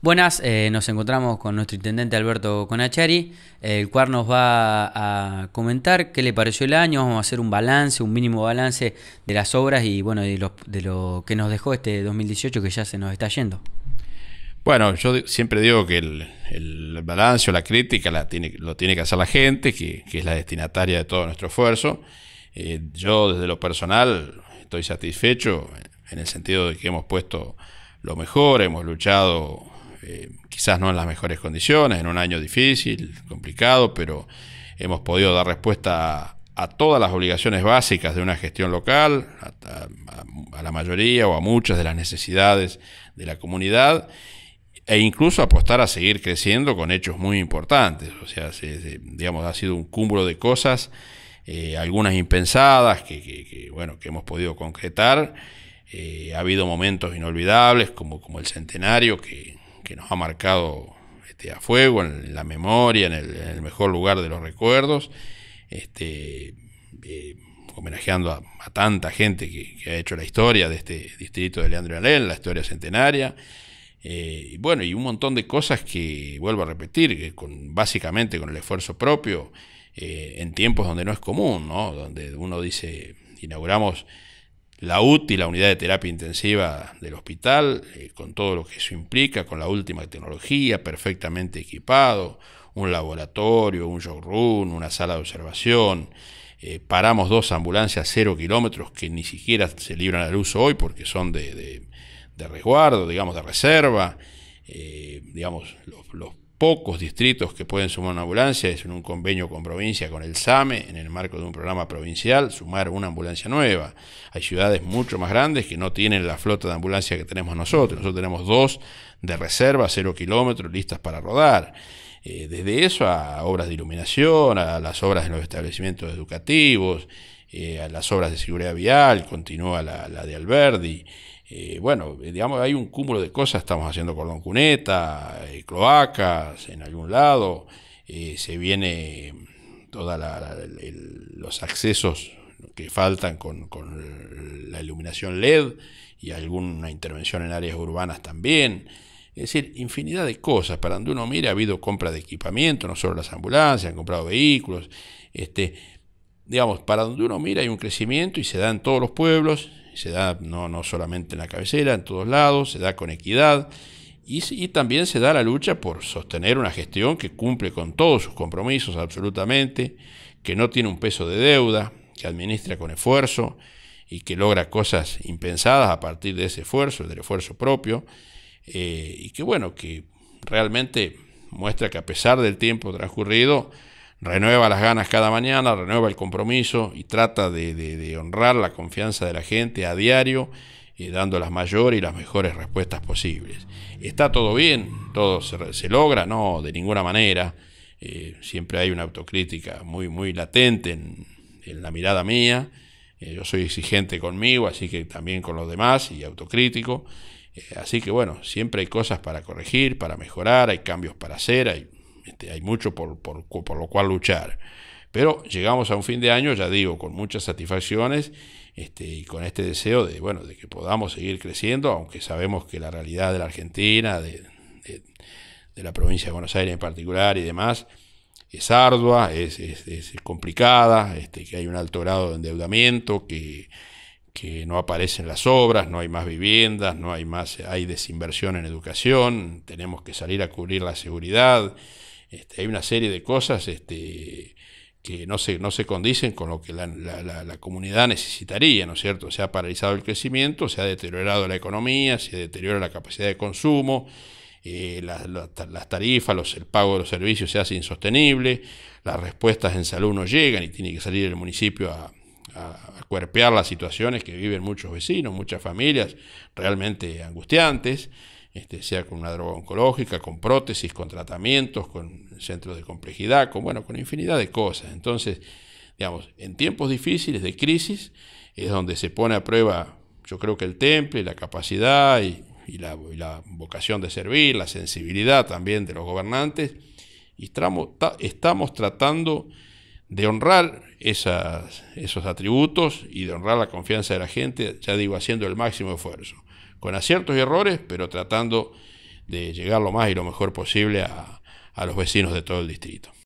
Buenas, eh, nos encontramos con nuestro intendente Alberto Conachari, el cual nos va a comentar qué le pareció el año, vamos a hacer un balance, un mínimo balance de las obras y bueno, de lo, que nos dejó este 2018 que ya se nos está yendo. Bueno, yo siempre digo que el, balance o la crítica la tiene, lo tiene que hacer la gente, que, es la destinataria de todo nuestro esfuerzo. Eh, yo desde lo personal estoy satisfecho en el sentido de que hemos puesto lo mejor, hemos luchado eh, quizás no en las mejores condiciones, en un año difícil, complicado, pero hemos podido dar respuesta a, todas las obligaciones básicas de una gestión local, a, la mayoría o a muchas de las necesidades de la comunidad e incluso apostar a seguir creciendo con hechos muy importantes. O sea, digamos, ha sido un cúmulo de cosas, eh, algunas impensadas, que, bueno, que hemos podido concretar. Eh, ha habido momentos inolvidables, como, como el centenario, que, que nos ha marcado este, a fuego en la memoria, en el, mejor lugar de los recuerdos, este, eh, homenajeando a, tanta gente que, ha hecho la historia de este distrito de Leandro Alén, la historia centenaria. Eh, y bueno, y un montón de cosas que, vuelvo a repetir, que con, básicamente con el esfuerzo propio, eh, en tiempos donde no es común, ¿no? donde uno dice, inauguramos la UTI, la unidad de terapia intensiva del hospital, eh, con todo lo que eso implica, con la última tecnología, perfectamente equipado, un laboratorio, un showroom, una sala de observación. Eh, paramos dos ambulancias cero kilómetros que ni siquiera se libran al uso hoy porque son de, de, resguardo, digamos, de reserva. Eh, digamos, los pocos distritos que pueden sumar una ambulancia, es en un convenio con provincia, con el SAME, en el marco de un programa provincial, sumar una ambulancia nueva. Hay ciudades mucho más grandes que no tienen la flota de ambulancia que tenemos nosotros. Nosotros tenemos dos de reserva, cero kilómetros, listas para rodar. Eh, desde eso a obras de iluminación, a las obras de los establecimientos educativos, eh, a las obras de seguridad vial, continúa la, la de Alberdi. Eh, bueno, eh, digamos, hay un cúmulo de cosas. Estamos haciendo cordón cuneta, eh, cloacas en algún lado. se viene mm, todos los accesos que faltan con, con, la iluminación LED y alguna intervención en áreas urbanas también. Es decir, infinidad de cosas. Para donde uno mire, ha habido compra de equipamiento, no solo las ambulancias, han comprado vehículos. Este, digamos, para donde uno mira hay un crecimiento y se da en todos los pueblos, se da no, no solamente en la cabecera, en todos lados, se da con equidad y, también se da la lucha por sostener una gestión que cumple con todos sus compromisos absolutamente, que no tiene un peso de deuda, que administra con esfuerzo y que logra cosas impensadas a partir de ese esfuerzo, del esfuerzo propio, eh, y que bueno, que realmente muestra que a pesar del tiempo transcurrido, renueva las ganas cada mañana, renueva el compromiso y trata de, honrar la confianza de la gente a diario, y eh, dando las mayores y las mejores respuestas posibles. ¿Está todo bien? ¿Todo se, logra? No, de ninguna manera. Eh, siempre hay una autocrítica muy, muy latente en, la mirada mía. Eh, yo soy exigente conmigo, así que también con los demás y autocrítico. así que bueno, siempre hay cosas para corregir, para mejorar, hay cambios para hacer, hay este, hay mucho por, lo cual luchar. Pero llegamos a un fin de año, ya digo, con muchas satisfacciones este, y con este deseo de, bueno, de que podamos seguir creciendo, aunque sabemos que la realidad de la Argentina, de, la provincia de Buenos Aires en particular y demás, es ardua, es, complicada, este, que hay un alto grado de endeudamiento, que, que no aparecen las obras, no hay más viviendas, no hay más, hay desinversión en educación, tenemos que salir a cubrir la seguridad, este, hay una serie de cosas este, que no se, condicen con lo que la, comunidad necesitaría, ¿no es cierto? Se ha paralizado el crecimiento, se ha deteriorado la economía, se deteriora la capacidad de consumo, eh, las tarifas, el pago de los servicios se hace insostenible, las respuestas en salud no llegan y tiene que salir el municipio a, a, a cuerpear las situaciones que viven muchos vecinos, muchas familias realmente angustiantes. Este, sea con una droga oncológica, con prótesis, con tratamientos, con centros de complejidad, con, bueno, con infinidad de cosas. Entonces, digamos, en tiempos difíciles de crisis es donde se pone a prueba, yo creo que el temple, la capacidad y, la, vocación de servir, la sensibilidad también de los gobernantes, y estamos, tratando de honrar esos atributos y de honrar la confianza de la gente, ya digo, haciendo el máximo esfuerzo con aciertos y errores, pero tratando de llegar lo más y lo mejor posible a, a los vecinos de todo el distrito.